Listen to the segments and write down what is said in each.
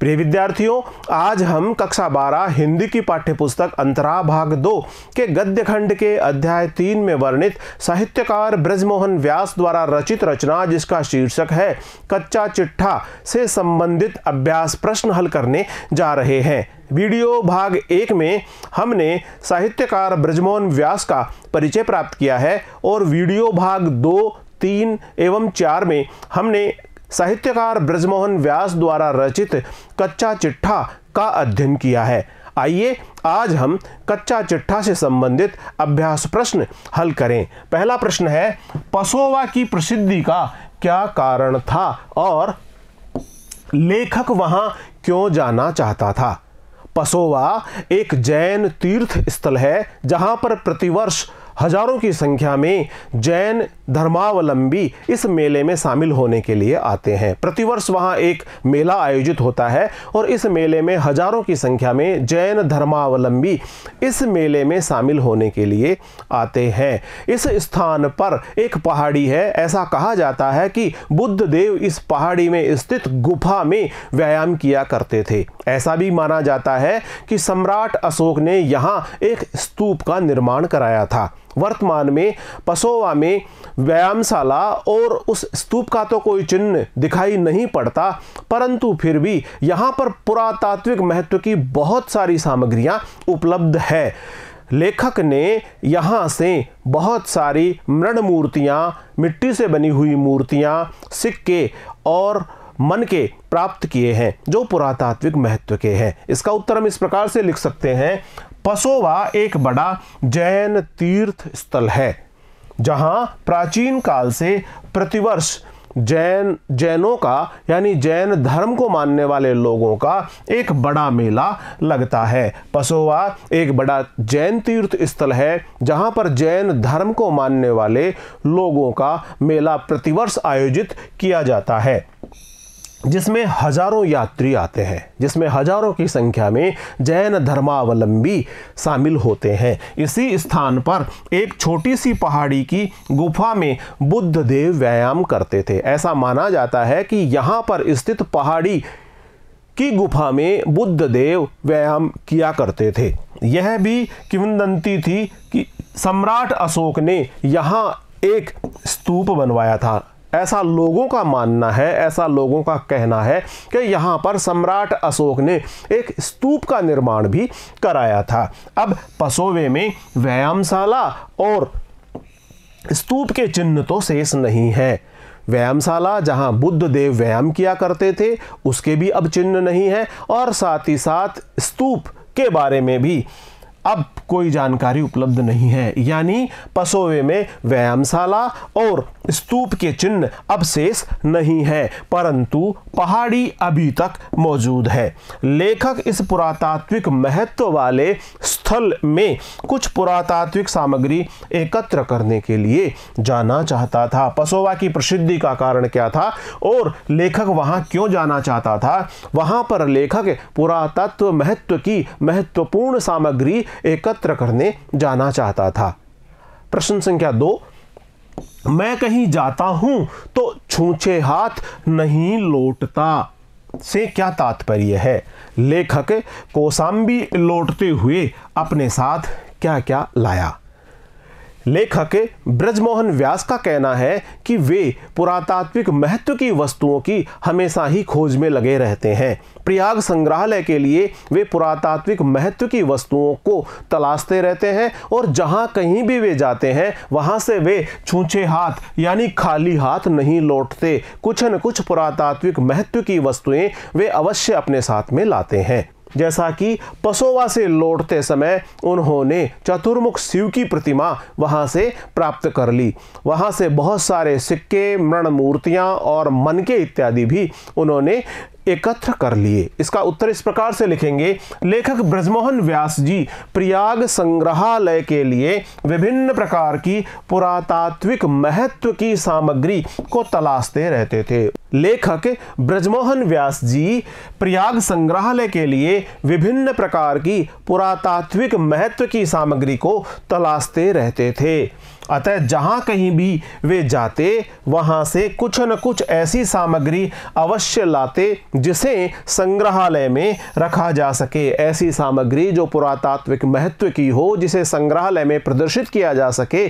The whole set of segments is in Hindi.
प्रिय विद्यार्थियों आज हम कक्षा बारह हिंदी की पाठ्यपुस्तक अंतरा भाग दो के गद्य खंड के अध्याय तीन में वर्णित साहित्यकार ब्रजमोहन व्यास द्वारा रचित रचना जिसका शीर्षक है कच्चा चिट्ठा से संबंधित अभ्यास प्रश्न हल करने जा रहे हैं वीडियो भाग एक में हमने साहित्यकार ब्रजमोहन व्यास का परिचय प्राप्त किया है और वीडियो भाग दो तीन एवं चार में हमने साहित्यकार ब्रजमोहन व्यास द्वारा रचित कच्चा चिट्ठा का अध्ययन किया है आइए आज हम कच्चा चिट्ठा से संबंधित अभ्यास प्रश्न हल करें पहला प्रश्न है पसोवा की प्रसिद्धि का क्या कारण था और लेखक वहां क्यों जाना चाहता था पसोवा एक जैन तीर्थ स्थल है जहां पर प्रतिवर्ष हजारों की संख्या में जैन धर्मावलंबी इस मेले में शामिल होने के लिए आते हैं प्रतिवर्ष वहाँ एक मेला आयोजित होता है और इस मेले में हजारों की संख्या में जैन धर्मावलंबी इस मेले में शामिल होने के लिए आते हैं इस स्थान पर एक पहाड़ी है ऐसा कहा जाता है कि बुद्ध देव इस पहाड़ी में स्थित गुफा में व्यायाम किया करते थे ऐसा भी माना जाता है कि सम्राट अशोक ने यहाँ एक स्तूप का निर्माण कराया था वर्तमान में पसोवा में व्यायामशाला और उस स्तूप का तो कोई चिन्ह दिखाई नहीं पड़ता परंतु फिर भी यहाँ पर पुरातात्विक महत्व की बहुत सारी सामग्रियाँ उपलब्ध है लेखक ने यहाँ से बहुत सारी मृण मूर्तियाँ मिट्टी से बनी हुई मूर्तियाँ सिक्के और मन के प्राप्त किए हैं जो पुरातात्विक महत्व के हैं इसका उत्तर हम इस प्रकार से लिख सकते हैं पसोवा एक बड़ा जैन तीर्थ स्थल है जहां प्राचीन काल से प्रतिवर्ष जैन जैनों का यानी जैन धर्म को मानने वाले लोगों का एक बड़ा मेला लगता है पसोवा एक बड़ा जैन तीर्थ स्थल है जहां पर जैन धर्म को मानने वाले लोगों का मेला प्रतिवर्ष आयोजित किया जाता है जिसमें हजारों यात्री आते हैं जिसमें हजारों की संख्या में जैन धर्मावलंबी शामिल होते हैं इसी स्थान पर एक छोटी सी पहाड़ी की गुफा में बुद्ध देव व्यायाम करते थे ऐसा माना जाता है कि यहाँ पर स्थित पहाड़ी की गुफा में बुद्ध देव व्यायाम किया करते थे यह भी किवंदंती थी कि सम्राट अशोक ने यहाँ एक स्तूप बनवाया था ऐसा लोगों का मानना है ऐसा लोगों का कहना है कि यहाँ पर सम्राट अशोक ने एक स्तूप का निर्माण भी कराया था अब पसोवे में व्यायामशाला और स्तूप के चिन्ह तो शेष नहीं है व्यायामशाला जहाँ बुद्ध देव व्यायाम किया करते थे उसके भी अब चिन्ह नहीं है और साथ ही साथ स्तूप के बारे में भी अब कोई जानकारी उपलब्ध नहीं है यानी पसोवे में व्यायामशाला और स्तूप के चिन्ह अब शेष नहीं है परंतु पहाड़ी अभी तक मौजूद है लेखक इस पुरातात्विक महत्व वाले स्थल में कुछ पुरातात्विक सामग्री एकत्र करने के लिए जाना चाहता था पसोवा की प्रसिद्धि का कारण क्या था और लेखक वहां क्यों जाना चाहता था वहां पर लेखक पुरातत्व महत्व की महत्वपूर्ण सामग्री एकत्र करने जाना चाहता था प्रश्न संख्या दो मैं कहीं जाता हूं तो छूछे हाथ नहीं लौटता से क्या तात्पर्य है लेखक कोसाम्बी लौटते हुए अपने साथ क्या क्या लाया लेखक ब्रजमोहन व्यास का कहना है कि वे पुरातात्विक महत्व की वस्तुओं की हमेशा ही खोज में लगे रहते हैं प्रयाग संग्रहालय के लिए वे पुरातात्विक महत्व की वस्तुओं को तलाशते रहते हैं और जहां कहीं भी वे जाते हैं वहां से वे छूछे हाथ यानी खाली हाथ नहीं लौटते कुछ न कुछ पुरातात्विक महत्व की वस्तुएं वे अवश्य अपने साथ में लाते हैं जैसा कि पसोवा से लौटते समय उन्होंने चतुर्मुख शिव की प्रतिमा वहां से प्राप्त कर ली वहां से बहुत सारे सिक्के मृण मूर्तियां और मनके इत्यादि भी उन्होंने एकत्र कर लिए इसका उत्तर इस प्रकार से लिखेंगे लेखक ब्रजमोहन व्यास जी प्रयाग संग्रहालय के लिए विभिन्न प्रकार की पुरातात्विक महत्व की सामग्री को तलाशते रहते थे लेखक ब्रजमोहन व्यास जी प्रयाग संग्रहालय के लिए विभिन्न प्रकार की पुरातात्विक महत्व की सामग्री को तलाशते रहते थे अतः जहाँ कहीं भी वे जाते वहाँ से कुछ न कुछ ऐसी सामग्री अवश्य लाते जिसे संग्रहालय में रखा जा सके ऐसी सामग्री जो पुरातात्विक महत्व की हो जिसे संग्रहालय में प्रदर्शित किया जा सके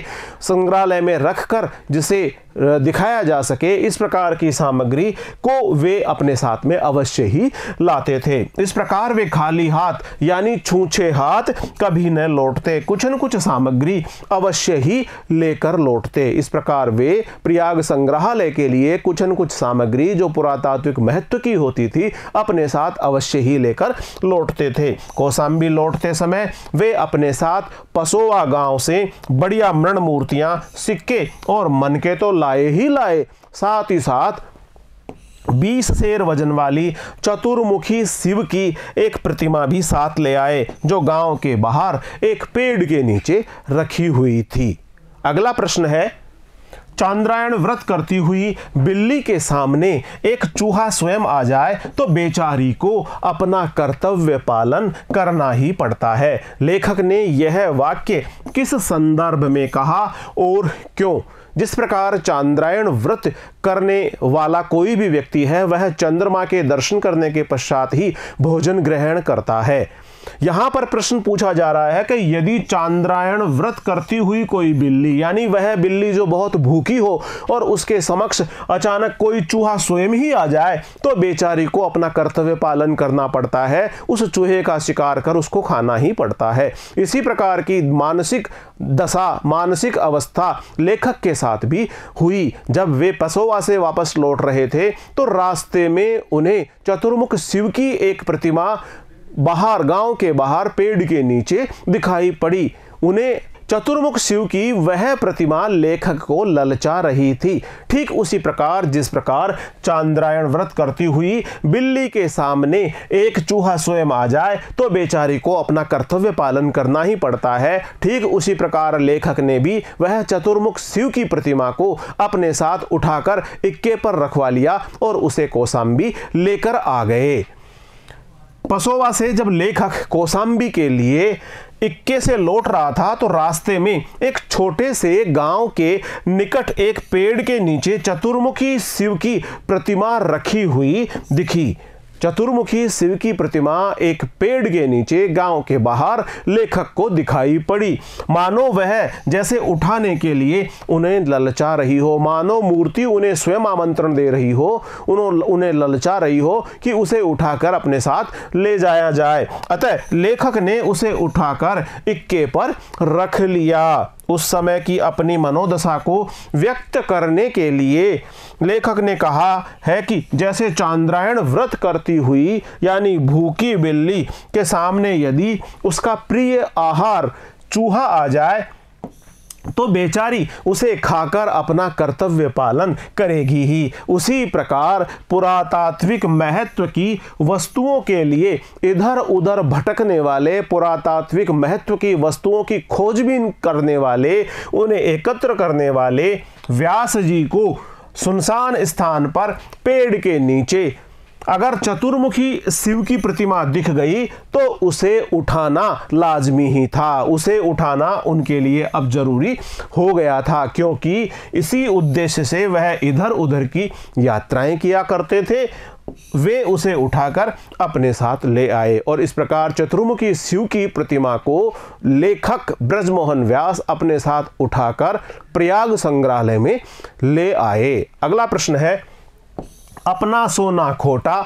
संग्रहालय में रखकर जिसे दिखाया जा सके इस प्रकार की सामग्री को वे अपने साथ में अवश्य ही लाते थे इस प्रकार वे खाली हाथ यानी छूछे हाथ कभी न लौटते कुछ न कुछ सामग्री अवश्य ही लेकर लौटते इस प्रकार वे प्रयाग संग्रहालय के लिए कुछ न कुछ सामग्री जो पुरातात्विक महत्व की होती थी अपने साथ अवश्य ही लेकर लौटते थे कौसाम्बी लौटते समय वे अपने साथ पसोवा गांव से बढ़िया मृण मूर्तियां सिक्के और मन के तो लाए ही लाए साथ ही साथ बीस शेर वजन वाली चतुर्मुखी शिव की एक प्रतिमा भी साथ ले आए जो गांव के बाहर एक पेड़ के नीचे रखी हुई थी अगला प्रश्न है चांद्रायण व्रत करती हुई बिल्ली के सामने एक चूहा स्वयं आ जाए तो बेचारी को अपना कर्तव्य पालन करना ही पड़ता है लेखक ने यह वाक्य किस संदर्भ में कहा और क्यों जिस प्रकार चांद्रायण व्रत करने वाला कोई भी व्यक्ति है वह चंद्रमा के दर्शन करने के पश्चात ही भोजन ग्रहण करता है यहां पर प्रश्न पूछा जा रहा है कि यदि चांद्रायण व्रत करती हुई कोई बिल्ली यानी वह बिल्ली जो बहुत भूखी हो और उसके समक्ष अचानक कोई चूहा स्वयं ही आ जाए तो बेचारी को अपना कर्तव्य पालन करना पड़ता है उस चूहे का शिकार कर उसको खाना ही पड़ता है इसी प्रकार की मानसिक दशा मानसिक अवस्था लेखक के साथ भी हुई जब वे पसोवा से वापस लौट रहे थे तो रास्ते में उन्हें चतुर्मुख शिव की एक प्रतिमा बाहर गांव के बाहर पेड़ के नीचे दिखाई पड़ी उन्हें चतुर्मुख शिव की वह प्रतिमा लेखक को ललचा रही थी ठीक उसी प्रकार जिस प्रकार चांद्रायण व्रत करती हुई बिल्ली के सामने एक चूहा स्वयं आ जाए तो बेचारी को अपना कर्तव्य पालन करना ही पड़ता है ठीक उसी प्रकार लेखक ने भी वह चतुर्मुख शिव की प्रतिमा को अपने साथ उठाकर इक्के पर रखवा लिया और उसे कोसाम्बी लेकर आ गए पसोवा से जब लेखक कोसाम्बी के लिए इक्के से लौट रहा था तो रास्ते में एक छोटे से गांव के निकट एक पेड़ के नीचे चतुर्मुखी शिव की प्रतिमा रखी हुई दिखी चतुर्मुखी शिव की प्रतिमा एक पेड़ के नीचे गांव के बाहर लेखक को दिखाई पड़ी मानो वह जैसे उठाने के लिए उन्हें ललचा रही हो मानो मूर्ति उन्हें स्वयं आमंत्रण दे रही हो उन्हें ललचा रही हो कि उसे उठाकर अपने साथ ले जाया जाए अतः लेखक ने उसे उठाकर इक्के पर रख लिया उस समय की अपनी मनोदशा को व्यक्त करने के लिए लेखक ने कहा है कि जैसे चांद्रायण व्रत करती हुई यानी भूखी बिल्ली के सामने यदि उसका प्रिय आहार चूहा आ जाए तो बेचारी उसे खाकर अपना कर्तव्य पालन करेगी ही उसी प्रकार पुरातात्विक महत्व की वस्तुओं के लिए इधर उधर भटकने वाले पुरातात्विक महत्व की वस्तुओं की खोजबीन करने वाले उन्हें एकत्र करने वाले व्यास जी को सुनसान स्थान पर पेड़ के नीचे अगर चतुर्मुखी शिव की प्रतिमा दिख गई तो उसे उठाना लाजमी ही था उसे उठाना उनके लिए अब जरूरी हो गया था क्योंकि इसी उद्देश्य से वह इधर उधर की यात्राएं किया करते थे वे उसे उठाकर अपने साथ ले आए और इस प्रकार चतुर्मुखी शिव की प्रतिमा को लेखक ब्रजमोहन व्यास अपने साथ उठाकर प्रयाग संग्रहालय में ले आए अगला प्रश्न है अपना सोना खोटा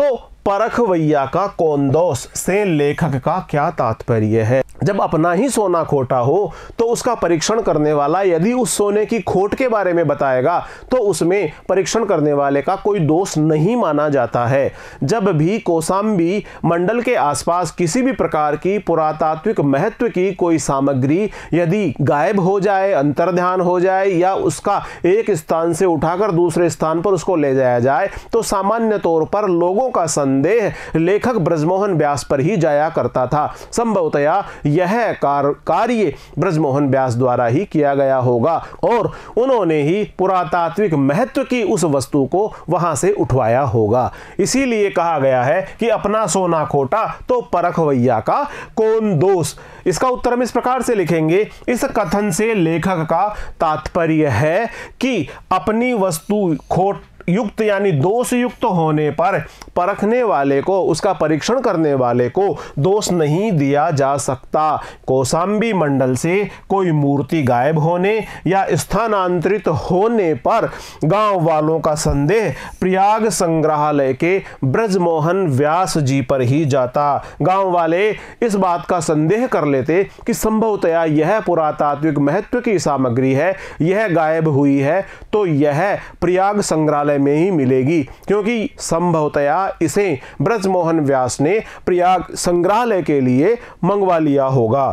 तो परख वैया का कौन दोष से लेखक का क्या तात्पर्य है जब अपना ही सोना खोटा हो तो उसका परीक्षण करने वाला यदि उस सोने की खोट के बारे में बताएगा तो उसमें परीक्षण करने वाले का कोई दोष नहीं माना जाता है जब भी कोसाम्बी मंडल के आसपास किसी भी प्रकार की पुरातात्विक महत्व की कोई सामग्री यदि गायब हो जाए अंतर्ध्यान हो जाए या उसका एक स्थान से उठाकर दूसरे स्थान पर उसको ले जाया जाए तो सामान्य तौर पर लोगों का संदेह लेखक ब्रजमोहन व्यास पर ही जाया करता था संभवतया यह कार्य ब्रजमोहन व्यास द्वारा ही किया गया होगा और उन्होंने ही पुरातात्विक महत्व की उस वस्तु को वहां से उठवाया होगा इसीलिए कहा गया है कि अपना सोना खोटा तो परख वैया का कौन दोष इसका उत्तर हम इस प्रकार से लिखेंगे इस कथन से लेखक का तात्पर्य है कि अपनी वस्तु खोट युक्त यानी दोष युक्त होने पर परखने वाले को उसका परीक्षण करने वाले को दोष नहीं दिया जा सकता कोसाम्बी मंडल से कोई मूर्ति गायब होने या स्थानांतरित होने पर गांव वालों का संदेह प्रयाग संग्रहालय के ब्रजमोहन व्यास जी पर ही जाता गांव वाले इस बात का संदेह कर लेते कि संभवतया यह पुरातात्विक महत्व की सामग्री है यह गायब हुई है तो यह प्रयाग संग्रहालय में ही मिलेगी क्योंकि संभवतया इसे ब्रजमोहन व्यास ने प्रयाग संग्रहालय के लिए मंगवा लिया होगा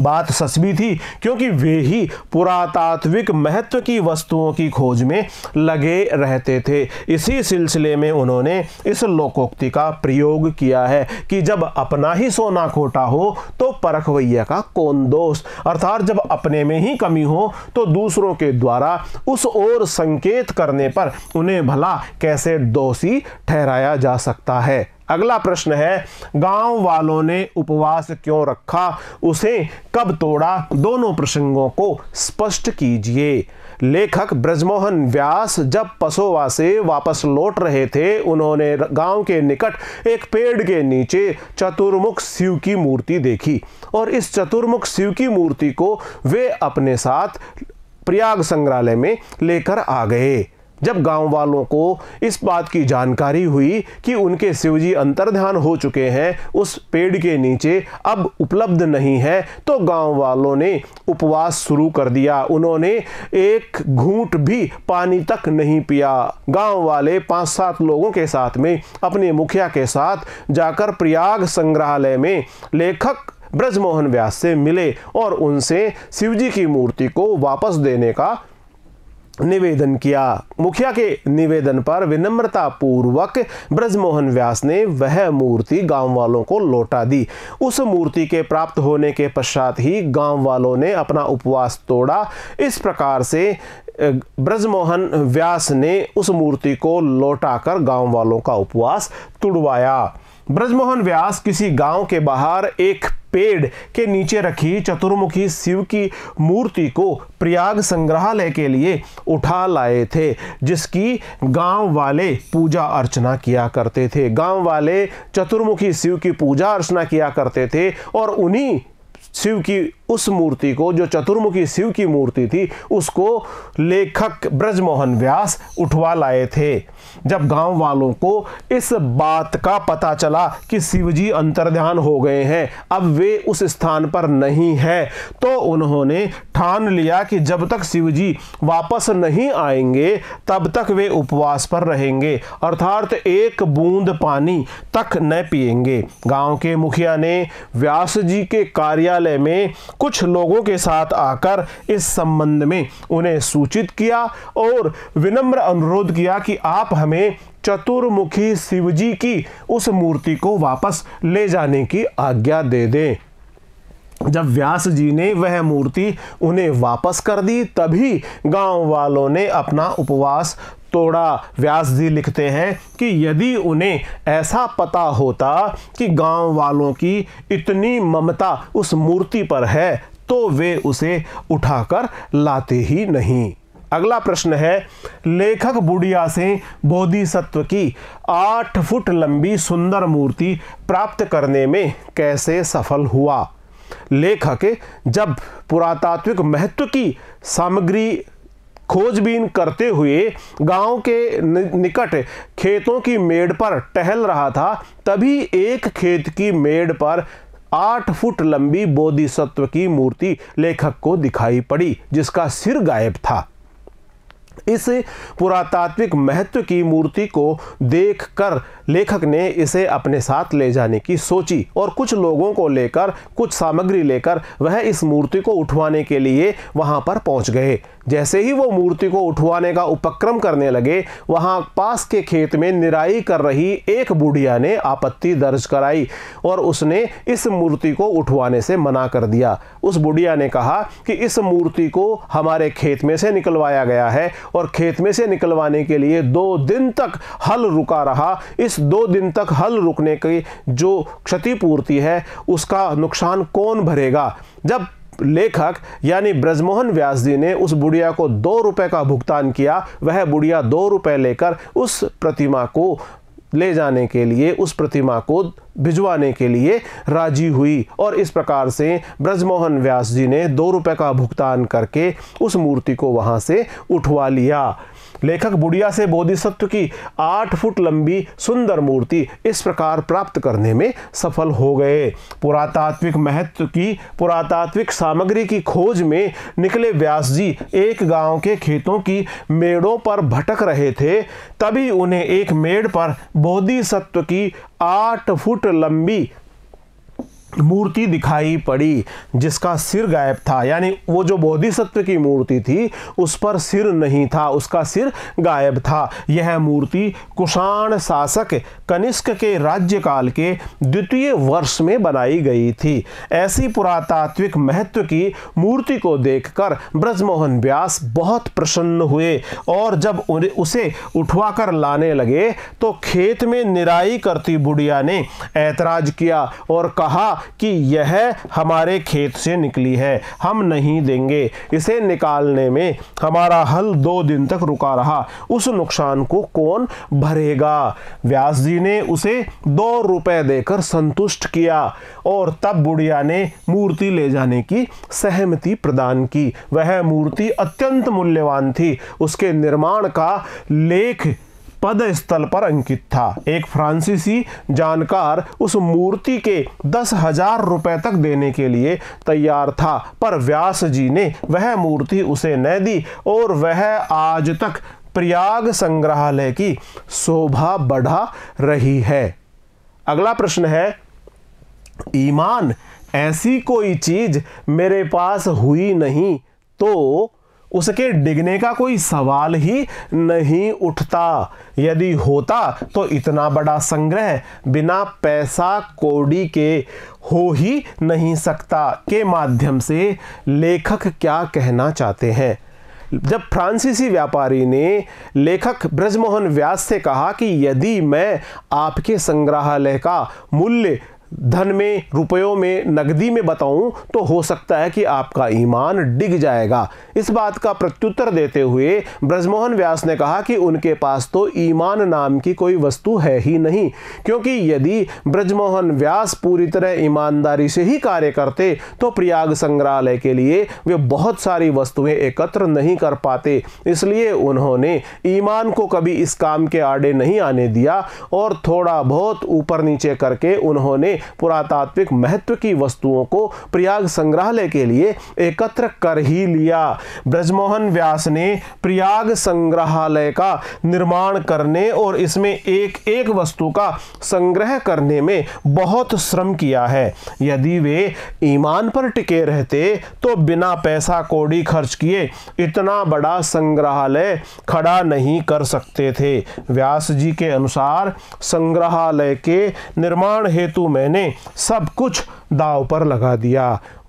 बात सच भी थी क्योंकि वे ही पुरातात्विक महत्व की वस्तुओं की खोज में लगे रहते थे इसी सिलसिले में उन्होंने इस लोकोक्ति का प्रयोग किया है कि जब अपना ही सोना खोटा हो तो परखवैया का कौन दोष अर्थात जब अपने में ही कमी हो तो दूसरों के द्वारा उस ओर संकेत करने पर उन्हें भला कैसे दोषी ठहराया जा सकता है अगला प्रश्न है गांव वालों ने उपवास क्यों रखा उसे कब तोड़ा दोनों प्रसंगों को स्पष्ट कीजिए लेखक ब्रजमोहन व्यास जब पसोवा से वापस लौट रहे थे उन्होंने गांव के निकट एक पेड़ के नीचे चतुर्मुख शिव की मूर्ति देखी और इस चतुर्मुख शिव की मूर्ति को वे अपने साथ प्रयाग संग्रहालय में लेकर आ गए जब गांव वालों को इस बात की जानकारी हुई कि उनके शिवजी अंतर्ध्यान हो चुके हैं उस पेड़ के नीचे अब उपलब्ध नहीं है तो गांव वालों ने उपवास शुरू कर दिया उन्होंने एक घूंट भी पानी तक नहीं पिया गांव वाले पांच सात लोगों के साथ में अपने मुखिया के साथ जाकर प्रयाग संग्रहालय में लेखक ब्रजमोहन व्यास से मिले और उनसे शिवजी की मूर्ति को वापस देने का निवेदन किया मुखिया के निवेदन पर विनम्रता पूर्वक ब्रजमोहन व्यास ने वह मूर्ति गांव वालों को लौटा दी उस मूर्ति के प्राप्त होने के पश्चात ही गांव वालों ने अपना उपवास तोड़ा इस प्रकार से ब्रजमोहन व्यास ने उस मूर्ति को लौटाकर गांव वालों का उपवास तुड़वाया ब्रजमोहन व्यास किसी गांव के बाहर एक पेड़ के नीचे रखी चतुर्मुखी शिव की मूर्ति को प्रयाग संग्रहालय के लिए उठा लाए थे जिसकी गांव वाले पूजा अर्चना किया करते थे गांव वाले चतुर्मुखी शिव की पूजा अर्चना किया करते थे और उन्हीं शिव की उस मूर्ति को जो चतुर्मुखी शिव की मूर्ति थी उसको लेखक ब्रजमोहन व्यास उठवा लाए थे जब गांव वालों को इस बात का पता चला कि शिवजी अंतर्ध्यान हो गए हैं अब वे उस स्थान पर नहीं हैं तो उन्होंने ठान लिया कि जब तक शिवजी वापस नहीं आएंगे तब तक वे उपवास पर रहेंगे अर्थात एक बूंद पानी तक न पिएंगे गांव के मुखिया ने व्यास जी के कार्य कार्यालय में कुछ लोगों के साथ आकर इस संबंध में उन्हें सूचित किया और विनम्र अनुरोध किया कि आप हमें चतुर्मुखी शिवजी की उस मूर्ति को वापस ले जाने की आज्ञा दे दें जब व्यास जी ने वह मूर्ति उन्हें वापस कर दी तभी गांव वालों ने अपना उपवास तोड़ा व्यास जी लिखते हैं कि यदि उन्हें ऐसा पता होता कि गांव वालों की इतनी ममता उस मूर्ति पर है तो वे उसे उठाकर लाते ही नहीं अगला प्रश्न है लेखक बुढ़िया से बोधिसत्व की आठ फुट लंबी सुंदर मूर्ति प्राप्त करने में कैसे सफल हुआ लेखक जब पुरातात्विक महत्व की सामग्री खोजबीन करते हुए गांव के निकट खेतों की मेड़ पर टहल रहा था तभी एक खेत की मेड़ पर आठ फुट लंबी बोधिसत्व की मूर्ति लेखक को दिखाई पड़ी जिसका सिर गायब था इस पुरातात्विक महत्व की मूर्ति को देखकर लेखक ने इसे अपने साथ ले जाने की सोची और कुछ लोगों को लेकर कुछ सामग्री लेकर वह इस मूर्ति को उठवाने के लिए वहां पर पहुंच गए जैसे ही वो मूर्ति को उठवाने का उपक्रम करने लगे वहां पास के खेत में निराई कर रही एक बुढ़िया ने आपत्ति दर्ज कराई और उसने इस मूर्ति को उठवाने से मना कर दिया उस बुढ़िया ने कहा कि इस मूर्ति को हमारे खेत में से निकलवाया गया है और खेत में से निकलवाने के लिए दो दिन तक हल रुका रहा इस दो दिन तक हल रुकने की जो क्षतिपूर्ति है उसका नुकसान कौन भरेगा जब लेखक यानी ब्रजमोहन व्यास जी ने उस बुढ़िया को दो रुपए का भुगतान किया वह बुढ़िया दो रुपए लेकर उस प्रतिमा को ले जाने के लिए उस प्रतिमा को भिजवाने के लिए राजी हुई और इस प्रकार से ब्रजमोहन व्यास जी ने दो रुपए का भुगतान करके उस मूर्ति को वहाँ से उठवा लिया लेखक बुढ़िया से बोधिसत्व की आठ फुट लंबी सुंदर मूर्ति इस प्रकार प्राप्त करने में सफल हो गए पुरातात्विक महत्व की पुरातात्विक सामग्री की खोज में निकले व्यास जी एक गांव के खेतों की मेड़ों पर भटक रहे थे तभी उन्हें एक मेड़ पर बोधिसत्व की आठ फुट लंबी मूर्ति दिखाई पड़ी जिसका सिर गायब था यानी वो जो बोधिसत्व की मूर्ति थी उस पर सिर नहीं था उसका सिर गायब था यह मूर्ति कुषाण शासक कनिष्क के राज्यकाल के द्वितीय वर्ष में बनाई गई थी ऐसी पुरातात्विक महत्व की मूर्ति को देखकर ब्रजमोहन व्यास बहुत प्रसन्न हुए और जब उसे उठवाकर लाने लगे तो खेत में निराई करती बुढ़िया ने ऐतराज किया और कहा कि यह हमारे खेत से निकली है हम नहीं देंगे इसे निकालने में हमारा हल दो दिन तक रुका रहा उस नुकसान को कौन भरेगा व्यास जी ने उसे दो रुपए देकर संतुष्ट किया और तब बुढ़िया ने मूर्ति ले जाने की सहमति प्रदान की वह मूर्ति अत्यंत मूल्यवान थी उसके निर्माण का लेख पद स्थल पर अंकित था एक फ्रांसीसी जानकार उस मूर्ति के दस हजार रुपए तक देने के लिए तैयार था पर व्यास जी ने वह मूर्ति उसे न दी और वह आज तक प्रयाग संग्रहालय की शोभा बढ़ा रही है अगला प्रश्न है ईमान ऐसी कोई चीज मेरे पास हुई नहीं तो उसके डिगने का कोई सवाल ही नहीं उठता यदि होता तो इतना बड़ा संग्रह बिना पैसा कोड़ी के हो ही नहीं सकता के माध्यम से लेखक क्या कहना चाहते हैं जब फ्रांसीसी व्यापारी ने लेखक ब्रजमोहन व्यास से कहा कि यदि मैं आपके संग्रहालय का मूल्य धन में रुपयों में नकदी में बताऊं तो हो सकता है कि आपका ईमान डिग जाएगा इस बात का प्रत्युत्तर देते हुए ब्रजमोहन व्यास ने कहा कि उनके पास तो ईमान नाम की कोई वस्तु है ही नहीं क्योंकि यदि ब्रजमोहन व्यास पूरी तरह ईमानदारी से ही कार्य करते तो प्रयाग संग्रहालय के लिए वे बहुत सारी वस्तुएं एकत्र नहीं कर पाते इसलिए उन्होंने ईमान को कभी इस काम के आड़े नहीं आने दिया और थोड़ा बहुत ऊपर नीचे करके उन्होंने पुरातात्विक महत्व की वस्तुओं को प्रयाग संग्रहालय के लिए एकत्र कर ही लिया ब्रजमोहन व्यास ने प्रयाग संग्रहालय का निर्माण करने और इसमें एक एक वस्तु का संग्रह करने में बहुत श्रम किया है यदि वे ईमान पर टिके रहते तो बिना पैसा कोड़ी खर्च किए इतना बड़ा संग्रहालय खड़ा नहीं कर सकते थे व्यास जी के अनुसार संग्रहालय के निर्माण हेतु मैंने ने सब कुछ दाव पर लगा दिया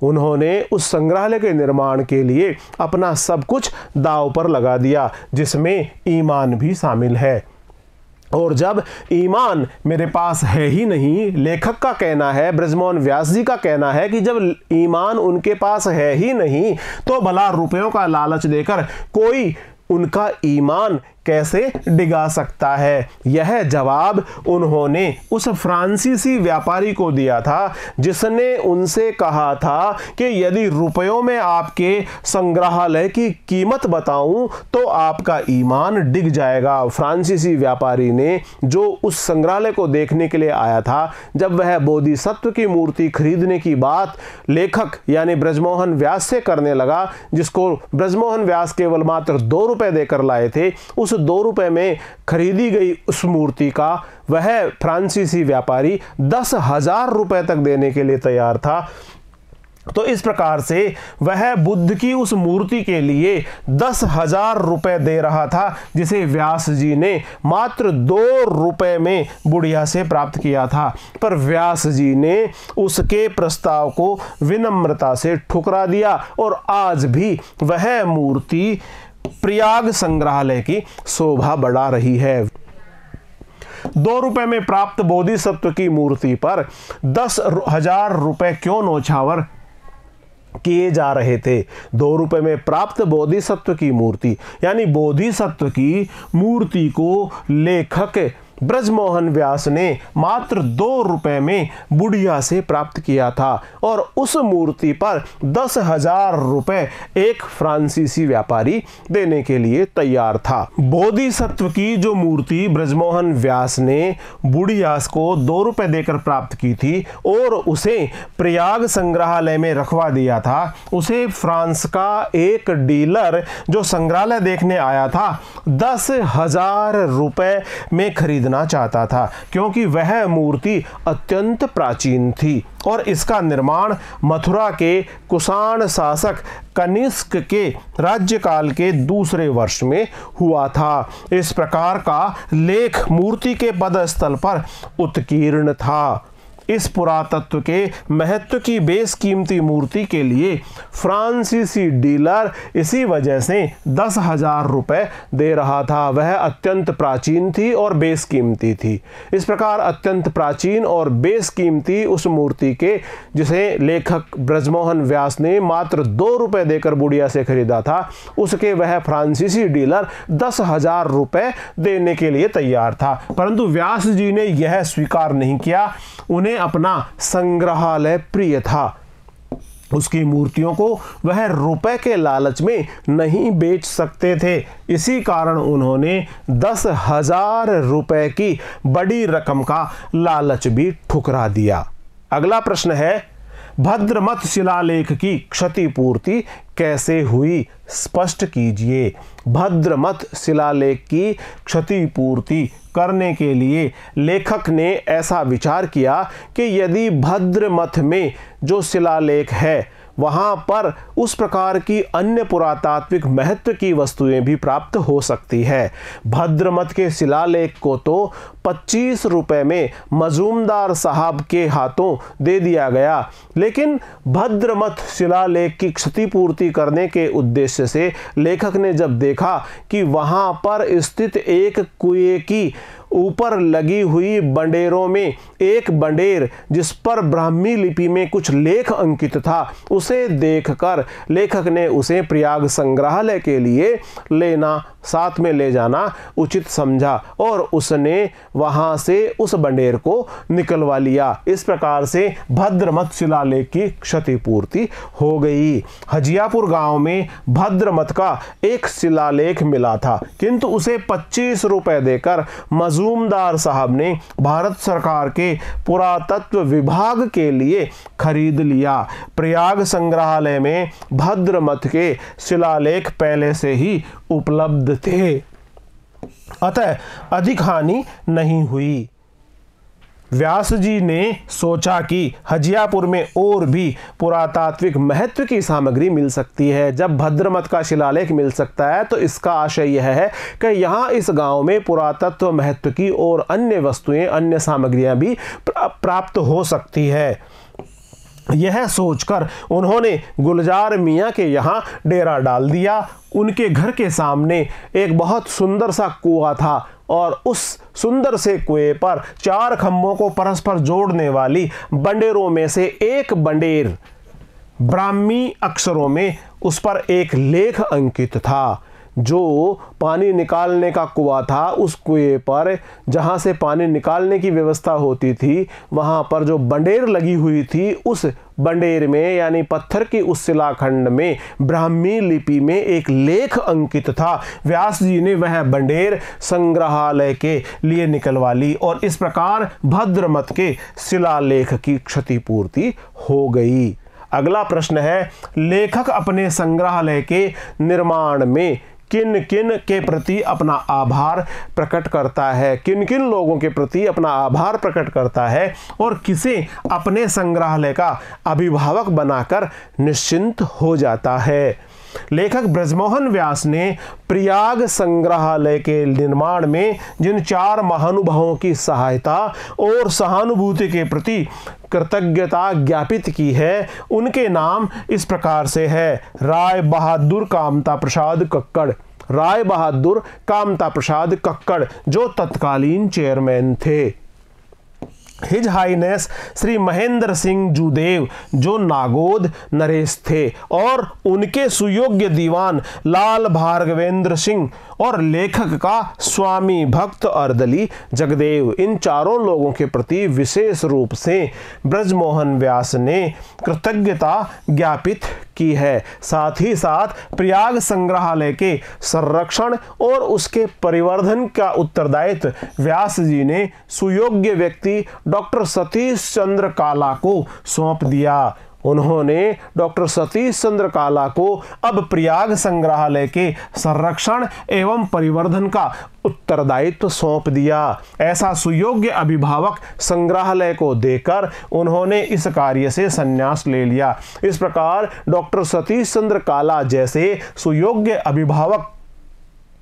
उन्होंने उस संग्रहालय के निर्माण के लिए अपना सब कुछ दाव पर लगा दिया जिसमें ईमान भी शामिल है और जब ईमान मेरे पास है ही नहीं लेखक का कहना है ब्रजमोहन व्यास जी का कहना है कि जब ईमान उनके पास है ही नहीं तो भला रुपयों का लालच देकर कोई उनका ईमान कैसे डिगा सकता है यह जवाब उन्होंने उस फ्रांसीसी व्यापारी को दिया था जिसने उनसे कहा था कि यदि रुपयों में आपके संग्रहालय की कीमत बताऊं तो आपका ईमान डिग जाएगा फ्रांसीसी व्यापारी ने जो उस संग्रहालय को देखने के लिए आया था जब वह बोधिसत्व की मूर्ति खरीदने की बात लेखक यानी ब्रजमोहन व्यास से करने लगा जिसको ब्रजमोहन व्यास केवल मात्र दो रुपए देकर लाए थे उस सौ दो रुपए में खरीदी गई उस मूर्ति का वह फ्रांसीसी व्यापारी दस हजार रुपए तक देने के लिए तैयार था तो इस प्रकार से वह बुद्ध की उस मूर्ति के लिए दस हजार रुपए दे रहा था जिसे व्यास जी ने मात्र दो रुपए में बुढ़िया से प्राप्त किया था पर व्यास जी ने उसके प्रस्ताव को विनम्रता से ठुकरा दिया और आज भी वह मूर्ति प्रयाग संग्रहालय की शोभा बढ़ा रही है दो रुपए में प्राप्त बोधिसत्व की मूर्ति पर दस हजार रुपए क्यों नौछावर किए जा रहे थे दो रुपए में प्राप्त बोधिसत्व की मूर्ति यानी बोधिसत्व की मूर्ति को लेखक ब्रजमोहन व्यास ने मात्र दो रुपए में बुढ़िया से प्राप्त किया था और उस मूर्ति पर दस हजार रुपए एक फ्रांसीसी व्यापारी देने के लिए तैयार था बोधि सत्व की जो मूर्ति ब्रजमोहन व्यास ने बुढ़िया को दो रुपए देकर प्राप्त की थी और उसे प्रयाग संग्रहालय में रखवा दिया था उसे फ्रांस का एक डीलर जो संग्रहालय देखने आया था दस हजार रुपए में खरीदना होना चाहता था क्योंकि वह मूर्ति अत्यंत प्राचीन थी और इसका निर्माण मथुरा के कुषाण शासक कनिष्क के राज्यकाल के दूसरे वर्ष में हुआ था इस प्रकार का लेख मूर्ति के पदस्थल पर उत्कीर्ण था इस पुरातत्व के महत्व की बेसकीमती मूर्ति के लिए फ्रांसीसी डीलर इसी वजह से दस हजार रुपये दे रहा था वह अत्यंत प्राचीन थी और बेसकीमती थी इस प्रकार अत्यंत प्राचीन और बेशकीमती उस मूर्ति के जिसे लेखक ब्रजमोहन व्यास ने मात्र दो रुपये देकर बुढ़िया से खरीदा था उसके वह फ्रांसीसी डीलर दस हजार रुपये देने के लिए तैयार था परंतु व्यास जी ने यह स्वीकार नहीं किया उन्हें उन्हें अपना संग्रहालय प्रिय था उसकी मूर्तियों को वह रुपए के लालच में नहीं बेच सकते थे इसी कारण उन्होंने दस हजार रुपए की बड़ी रकम का लालच भी ठुकरा दिया अगला प्रश्न है भद्रमत शिलालेख की क्षतिपूर्ति कैसे हुई स्पष्ट कीजिए भद्रमत शिलालेख की क्षतिपूर्ति करने के लिए लेखक ने ऐसा विचार किया कि यदि भद्रमत में जो शिलालेख है वहाँ पर उस प्रकार की अन्य पुरातात्विक महत्व की वस्तुएं भी प्राप्त हो सकती है भद्रमत के शिलालेख को तो पच्चीस रुपए में मजूमदार साहब के हाथों दे दिया गया लेकिन भद्रमत शिलालेख की क्षतिपूर्ति करने के उद्देश्य से लेखक ने जब देखा कि वहाँ पर स्थित एक कुएं की ऊपर लगी हुई बंडेरों में एक बंडेर जिस पर ब्राह्मी लिपि में कुछ लेख अंकित था उसे देखकर लेखक ने उसे प्रयाग संग्रहालय के लिए लेना साथ में ले जाना उचित समझा और उसने वहां से उस बंडेर को निकलवा लिया इस प्रकार से भद्रमत शिलालेख की क्षतिपूर्ति हो गई हजियापुर गांव में भद्रमत का एक शिलालेख मिला था किंतु उसे पच्चीस रुपए देकर मजूमदार साहब ने भारत सरकार के पुरातत्व विभाग के लिए खरीद लिया प्रयाग संग्रहालय में भद्रमत के शिलालेख पहले से ही उपलब्ध थे अतः अधिक हानि नहीं हुई व्यास जी ने सोचा कि हजियापुर में और भी पुरातात्विक महत्व की सामग्री मिल सकती है जब भद्रमत का शिलालेख मिल सकता है तो इसका आशय यह है कि यहाँ इस गांव में पुरातत्व महत्व की और अन्य वस्तुएं अन्य सामग्रियां भी प्राप्त हो सकती है यह सोचकर उन्होंने गुलजार मियाँ के यहाँ डेरा डाल दिया उनके घर के सामने एक बहुत सुंदर सा कुआ था और उस सुंदर से कुएं पर चार खम्भों को परस्पर जोड़ने वाली बंडेरों में से एक बंडेर ब्राह्मी अक्षरों में उस पर एक लेख अंकित था जो पानी निकालने का कुआ था उस कुएं पर जहाँ से पानी निकालने की व्यवस्था होती थी वहाँ पर जो बंडेर लगी हुई थी उस बंडेर में यानी पत्थर की उस शिलाखंड में ब्राह्मी लिपि में एक लेख अंकित था व्यास जी ने वह बंडेर संग्रहालय के लिए निकलवा ली और इस प्रकार भद्रमत के शिलालेख की क्षतिपूर्ति हो गई अगला प्रश्न है लेखक अपने संग्रहालय के निर्माण में किन किन के प्रति अपना आभार प्रकट करता है किन किन लोगों के प्रति अपना आभार प्रकट करता है और किसे अपने संग्रहालय का अभिभावक बनाकर निश्चिंत हो जाता है लेखक ब्रजमोहन व्यास ने प्रयाग संग्रहालय के निर्माण में जिन चार महानुभावों की सहायता और सहानुभूति के प्रति कृतज्ञता ज्ञापित की है उनके नाम इस प्रकार से है राय बहादुर कामता प्रसाद कक्कड़ राय बहादुर कामता प्रसाद कक्कड़ जो तत्कालीन चेयरमैन थे हिज हाइनेस श्री महेंद्र सिंह जुदेव जो नागोद नरेश थे और उनके सुयोग्य दीवान लाल भार्गवेंद्र सिंह और लेखक का स्वामी भक्त अर्दली जगदेव इन चारों लोगों के प्रति विशेष रूप से ब्रजमोहन व्यास ने कृतज्ञता ज्ञापित की है साथ ही साथ प्रयाग संग्रहालय के संरक्षण और उसके परिवर्धन का उत्तरदायित्व व्यास जी ने सुयोग्य व्यक्ति डॉक्टर सतीश चंद्र काला को सौंप दिया उन्होंने डॉक्टर सतीश चंद्र काला को अब प्रयाग संग्रहालय के संरक्षण एवं परिवर्धन का उत्तरदायित्व सौंप दिया ऐसा सुयोग्य अभिभावक संग्रहालय को देकर उन्होंने इस कार्य से संन्यास ले लिया इस प्रकार डॉक्टर सतीश चंद्र काला जैसे सुयोग्य अभिभावक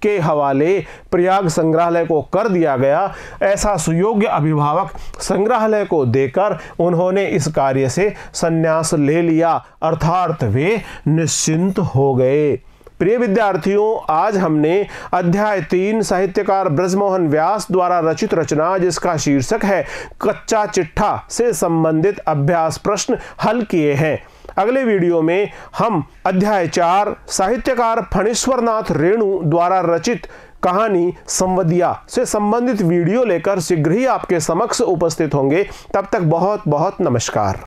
के हवाले प्रयाग संग्रहालय को कर दिया गया ऐसा सुयोग्य अभिभावक संग्रहालय को देकर उन्होंने इस कार्य से संन्यास ले लिया अर्थात वे निश्चिंत हो गए प्रिय विद्यार्थियों आज हमने अध्याय तीन साहित्यकार ब्रजमोहन व्यास द्वारा रचित रचना जिसका शीर्षक है कच्चा चिट्ठा से संबंधित अभ्यास प्रश्न हल किए हैं अगले वीडियो में हम अध्याय चार साहित्यकार फणेश्वरनाथ रेणु द्वारा रचित कहानी संवदिया से संबंधित वीडियो लेकर शीघ्र ही आपके समक्ष उपस्थित होंगे तब तक बहुत बहुत नमस्कार